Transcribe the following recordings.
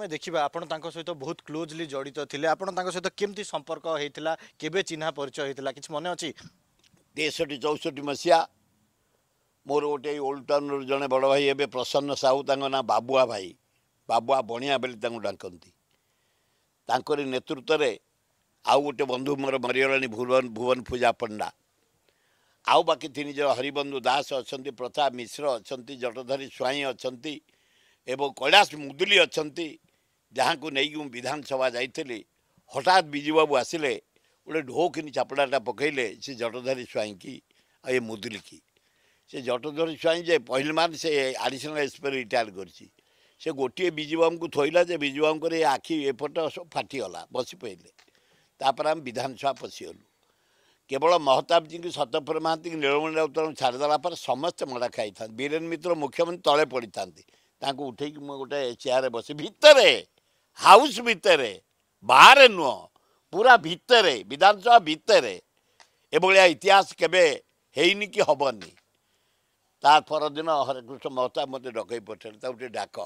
ଆମେ ଦେଖିବା ଆପଣ ତାଙ୍କ ସହିତ ବହୁତ କ୍ଲୋଜଲି ଜଡ଼ିତ ଥିଲେ ଆପଣ ତାଙ୍କ ସହିତ କେମିତି ସମ୍ପର୍କ ହେଇଥିଲା କେବେ ଚିହ୍ନା ପରିଚୟ ହେଇଥିଲା କିଛି ମନେ ଅଛି ତେଷଠି ଚଉଷଠି ମସିହା ମୋର ଗୋଟେ ଓଲ୍ଡ ଟାଉନ୍ର ଜଣେ ବଡ଼ ଭାଇ ଏବେ ପ୍ରସନ୍ନ ସାହୁ ତାଙ୍କ ନାଁ ବାବୁଆ ଭାଇ ବାବୁଆ ବଣିଆ ବୋଲି ତାଙ୍କୁ ଡାକନ୍ତି ତାଙ୍କରି ନେତୃତ୍ୱରେ ଆଉ ଗୋଟେ ବନ୍ଧୁ ମୋର ମରିଗଲାଣି ଭୁବନ ଭୁବନ ପୂଜା ପଣ୍ଡା ଆଉ ବାକି ତିନି ଜଣ ହରିବନ୍ଧୁ ଦାସ ଅଛନ୍ତି ପ୍ରଥା ମିଶ୍ର ଅଛନ୍ତି ଜଟଧାରୀ ସ୍ୱାଇଁ ଅଛନ୍ତି ଏବଂ କୈଳାସ ମୁଦୁଲି ଅଛନ୍ତି ଯାହାଙ୍କୁ ନେଇକି ମୁଁ ବିଧାନସଭା ଯାଇଥିଲି ହଠାତ୍ ବିଜୁବାବୁ ଆସିଲେ ଗୋଟେ ଢୋକିନି ଚାପଡ଼ାଟା ପକାଇଲେ ସେ ଜଟଧାରୀ ସ୍ୱାଇଁକି ଆଉ ଏ ମୁଦୁଲିକି ସେ ଜଟଧରୀ ସ୍ୱାଇଁ ଯେ ପହିଲମାନ ସେ ଆଡ଼ିସନାଲ୍ ଏସ୍ପି ରିଟାୟାର୍ କରିଛି ସେ ଗୋଟିଏ ବିଜୁବାବୁଙ୍କୁ ଥୋଇଲା ଯେ ବିଜୁବାବୁଙ୍କର ଏ ଆଖି ଏପଟ ସବୁ ଫାଟିଗଲା ବସି ପଡ଼ିଲେ ତାପରେ ଆମେ ବିଧାନସଭା ପଶିଗଲୁ କେବଳ ମହତାବଜୀଙ୍କୁ ସତପୁର ମହାନ୍ତିଙ୍କୁ ନୀଳମଣି ରାଉତରାଙ୍କୁ ଛାଡ଼ିଦେଲା ପରେ ସମସ୍ତେ ମଡ଼ା ଖାଇଥାନ୍ତି ବୀରେନ ମିତ୍ର ମୁଖ୍ୟମନ୍ତ୍ରୀ ତଳେ ପଡ଼ିଥାନ୍ତି ତାଙ୍କୁ ଉଠେଇକି ମୁଁ ଗୋଟେ ଚେୟାରରେ ବସି ଭିତରେ ହାଉସ୍ ଭିତରେ ବାହାରେ ନୁହଁ ପୁରା ଭିତରେ ବିଧାନସଭା ଭିତରେ ଏଭଳିଆ ଇତିହାସ କେବେ ହେଇନି କି ହେବନି ତା ପରଦିନ ହରେକୃଷ୍ଣ ମହତାବ ମୋତେ ଡକେଇ ପଠାଇଲେ ତାକୁ ଟିକେ ଡାକ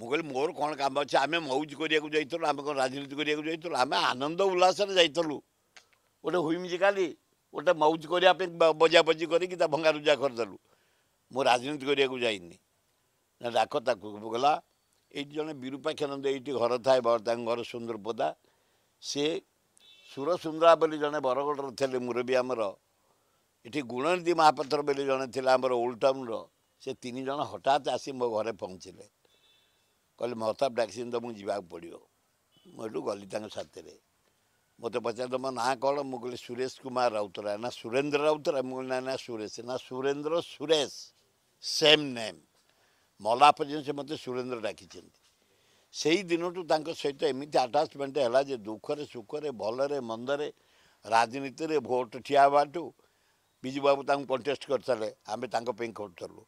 ମୁଁ କହିଲି ମୋର କ'ଣ କାମ ଅଛି ଆମେ ମୌଜ କରିବାକୁ ଯାଇଥିଲୁ ଆମେ କ'ଣ ରାଜନୀତି କରିବାକୁ ଯାଇଥିଲୁ ଆମେ ଆନନ୍ଦ ଉଲ୍ଲାସରେ ଯାଇଥିଲୁ ଗୋଟେ ହୁଇମିଜିକାଲି ଗୋଟେ ମୌଜ କରିବା ପାଇଁ ବଜାବଜି କରିକି ତା ଭଙ୍ଗାରୁଜା କରିଦେଲୁ ମୁଁ ରାଜନୀତି କରିବାକୁ ଯାଇନି ଡାକ ତାକୁ ଗଲା दे नन्दि घर थायता घर सुन्दर पदा सि सुरसुन्द्रा बोली जे बरगडर ले मेरि एउटा गुणनदी महापत्र बोली जे थाले ओल्ड तीन र सि तिनजना मो घर पहुँचले कहिले महताब डाकि त मैु गलि साथीले मते पचा महा कि कि सुश कुम राउतरा न सुरेन्द्र राउतरा म सुरेश ना सुरेन्द्र सुरेश सेम नेम ମଲା ପର୍ଯ୍ୟନ୍ତ ସେ ମୋତେ ସୁରେନ୍ଦ୍ର ଡାକିଛନ୍ତି ସେଇ ଦିନଠୁ ତାଙ୍କ ସହିତ ଏମିତି ଆଟାଚମେଣ୍ଟ ହେଲା ଯେ ଦୁଃଖରେ ସୁଖରେ ଭଲରେ ମନ୍ଦରେ ରାଜନୀତିରେ ଭୋଟ୍ ଠିଆ ହେବାଠୁ ବିଜୁ ବାବୁ ତାଙ୍କୁ କଣ୍ଟେଷ୍ଟ କରିଥିଲେ ଆମେ ତାଙ୍କ ପାଇଁ କରୁଥିଲୁ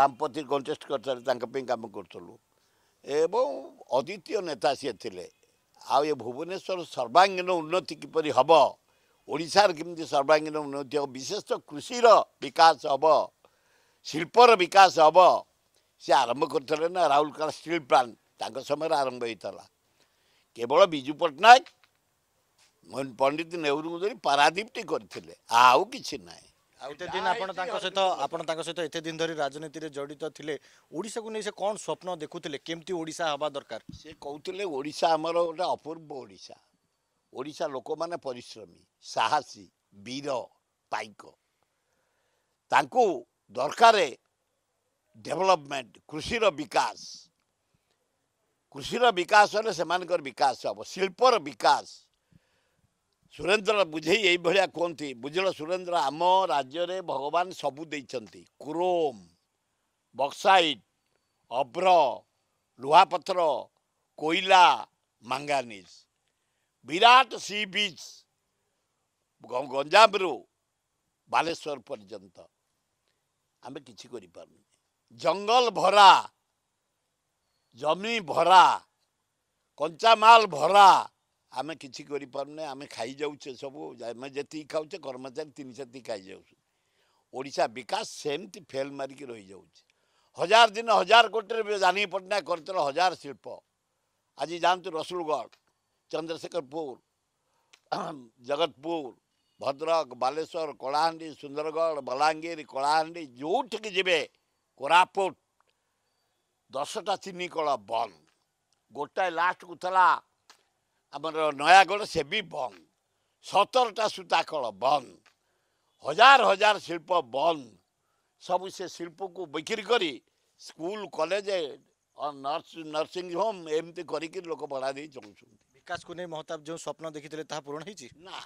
ରାମପତି କଣ୍ଟେଷ୍ଟ କରିଥିଲେ ତାଙ୍କ ପାଇଁ କାମ କରୁଥିଲୁ ଏବଂ ଅଦ୍ୱିତୀୟ ନେତା ସିଏ ଥିଲେ ଆଉ ଏ ଭୁବନେଶ୍ୱର ସର୍ବାଙ୍ଗୀନ ଉନ୍ନତି କିପରି ହେବ ଓଡ଼ିଶାର କେମିତି ସର୍ବାଙ୍ଗୀନ ଉନ୍ନତି ହେବ ବିଶେଷତଃ କୃଷିର ବିକାଶ ହେବ ଶିଳ୍ପର ବିକାଶ ହେବ ସେ ଆରମ୍ଭ କରିଥିଲେ ନା ରାଉରକେଲା ଷ୍ଟିଲ୍ ପ୍ଲାଣ୍ଟ ତାଙ୍କ ସମୟରେ ଆରମ୍ଭ ହେଇଥିଲା କେବଳ ବିଜୁ ପଟ୍ଟନାୟକ ପଣ୍ଡିତ ନେହେରୁଙ୍କୁ ଧରି ପାରାଦୀପଟି କରିଥିଲେ ଆଉ କିଛି ନାହିଁ ଆଉ ଏତେ ଦିନ ଆପଣ ତାଙ୍କ ସହିତ ଆପଣ ତାଙ୍କ ସହିତ ଏତେ ଦିନ ଧରି ରାଜନୀତିରେ ଜଡ଼ିତ ଥିଲେ ଓଡ଼ିଶାକୁ ନେଇ ସେ କ'ଣ ସ୍ୱପ୍ନ ଦେଖୁଥିଲେ କେମିତି ଓଡ଼ିଶା ହେବା ଦରକାର ସେ କହୁଥିଲେ ଓଡ଼ିଶା ଆମର ଗୋଟେ ଅପୂର୍ବ ଓଡ଼ିଶା ଓଡ଼ିଶା ଲୋକମାନେ ପରିଶ୍ରମୀ ସାହସୀ ବୀର ପାଇକ ତାଙ୍କୁ ଦରକାରେ ଡେଭଲପମେଣ୍ଟ କୃଷିର ବିକାଶ କୃଷିର ବିକାଶ ହେଲେ ସେମାନଙ୍କର ବିକାଶ ହେବ ଶିଳ୍ପର ବିକାଶ ସୁରେନ୍ଦ୍ର ବୁଝେଇ ଏଇଭଳିଆ କୁହନ୍ତି ବୁଝିଲ ସୁରେନ୍ଦ୍ର ଆମ ରାଜ୍ୟରେ ଭଗବାନ ସବୁ ଦେଇଛନ୍ତି କ୍ରୋମ ବକ୍ସାଇଟ୍ ଅଭ୍ର ଲୁହାପଥର କୋଇଲା ମାଙ୍ଗାନିଜ ବିରାଟ ସି ବିଚ୍ ଗଞ୍ଜାମରୁ ବାଲେଶ୍ୱର ପର୍ଯ୍ୟନ୍ତ ଆମେ କିଛି କରିପାରୁନୁ जंगल भरा जमी भरा କଞ୍ଚାମାଲ ଭରା ଆମେ କିଛି କରିପାରୁନେ ଆମେ ଖାଇଯାଉଛେ ସବୁ ଆମେ ଯେତିକି ଖାଉଛେ କର୍ମଚାରୀ ତିନି ସେତିକି ଖାଇଯାଉଛୁ ଓଡ଼ିଶା ବିକାଶ ସେମିତି ଫେଲ୍ ମାରିକି ରହିଯାଉଛି ହଜାର ଦିନ ହଜାର କୋଟିରେ ଜାନକୀ ପଟ୍ଟନାୟକ କରିଥିଲେ ହଜାର ଶିଳ୍ପ ଆଜି ଯାଆନ୍ତୁ ରସୁଲଗଡ଼ ଚନ୍ଦ୍ରଶେଖରପୁର ଜଗତପୁର ଭଦ୍ରକ ବାଲେଶ୍ୱର କଳାହାଣ୍ଡି ସୁନ୍ଦରଗଡ଼ ବଲାଙ୍ଗୀର କଳାହାଣ୍ଡି ଯେଉଁଠିକି ଯିବେ କୋରାପୁଟ ଦଶଟା ଚିନିକଳ ବନ୍ଦ ଗୋଟାଏ ଲାଷ୍ଟକୁ ଥିଲା ଆମର ନୟାଗଡ଼ ସେ ବି ବନ୍ଦ ସତରଟା ସୂତାକଳ ବନ୍ଦ ହଜାର ହଜାର ଶିଳ୍ପ ବନ୍ଦ ସବୁ ସେ ଶିଳ୍ପକୁ ବିକ୍ରି କରି ସ୍କୁଲ କଲେଜ ନର୍ସିଂ ହୋମ୍ ଏମିତି କରିକି ଲୋକ ଭଡ଼ା ଦେଇ ଚଳୁଛନ୍ତି ବିକାଶକୁ ନେଇ ମହତାବ ଯେଉଁ ସ୍ୱପ୍ନ ଦେଖିଥିଲେ ତାହା ପୂରଣ ହେଇଛି ନା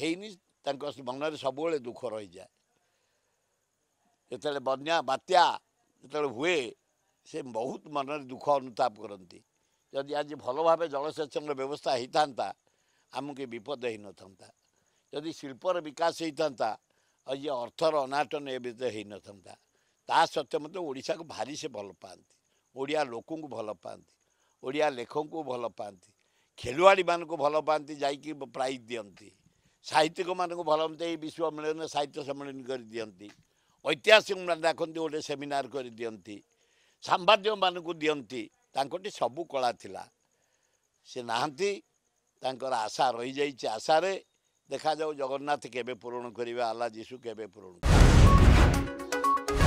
ହେଇନି ତାଙ୍କ ମନରେ ସବୁବେଳେ ଦୁଃଖ ରହିଯାଏ त्यसले बन्या बात्या बहुत मन दुःख अनुताप गरी आज भल भाव जलसेचन व्यवस्था है आमक विपद हैनथि शिल्पर बिकास हैजे अर्थर अनाटन को भारी से भारीसे भान् ओडिया भल पाँदै ओडि लेखको भल पाँदै खेलुवाडी म भनौँ जाइक प्राइज दिन साहित्यिक भनौँ यो विश्व मिलन साहित्य कर गरिदि ଐତିହାସିକଙ୍କୁ ଡାକନ୍ତି ଗୋଟେ ସେମିନାର କରିଦିଅନ୍ତି ସାମ୍ବାଦିକମାନଙ୍କୁ ଦିଅନ୍ତି ତାଙ୍କଠି ସବୁ କଳା ଥିଲା ସେ ନାହାନ୍ତି ତାଙ୍କର ଆଶା ରହିଯାଇଛି ଆଶାରେ ଦେଖାଯାଉ ଜଗନ୍ନାଥ କେବେ ପୂରଣ କରିବେ ଆଲ୍ଲା ଯୀଶୁ କେବେ ପୂରଣ କରିବେ